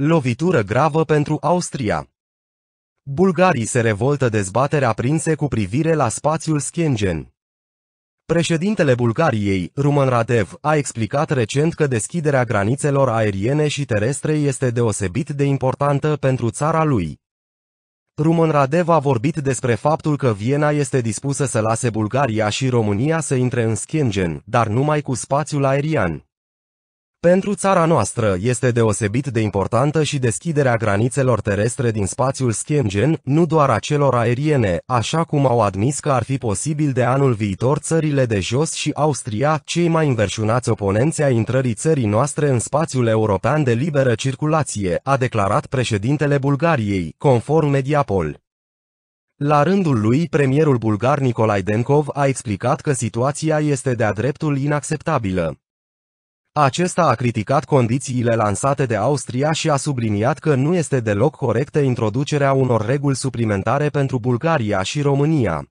Lovitură gravă pentru Austria Bulgarii se revoltă dezbaterea prinse cu privire la spațiul Schengen. Președintele Bulgariei, Ruman Radev, a explicat recent că deschiderea granițelor aeriene și terestre este deosebit de importantă pentru țara lui. Ruman Radev a vorbit despre faptul că Viena este dispusă să lase Bulgaria și România să intre în Schengen, dar numai cu spațiul aerian. Pentru țara noastră este deosebit de importantă și deschiderea granițelor terestre din spațiul Schengen, nu doar a celor aeriene, așa cum au admis că ar fi posibil de anul viitor țările de jos și Austria, cei mai înverșunați oponenți ai intrării țării noastre în spațiul european de liberă circulație, a declarat președintele Bulgariei, conform Mediapol. La rândul lui, premierul bulgar Nicolae Denkov a explicat că situația este de-a dreptul inacceptabilă. Acesta a criticat condițiile lansate de Austria și a subliniat că nu este deloc corectă introducerea unor reguli suplimentare pentru Bulgaria și România.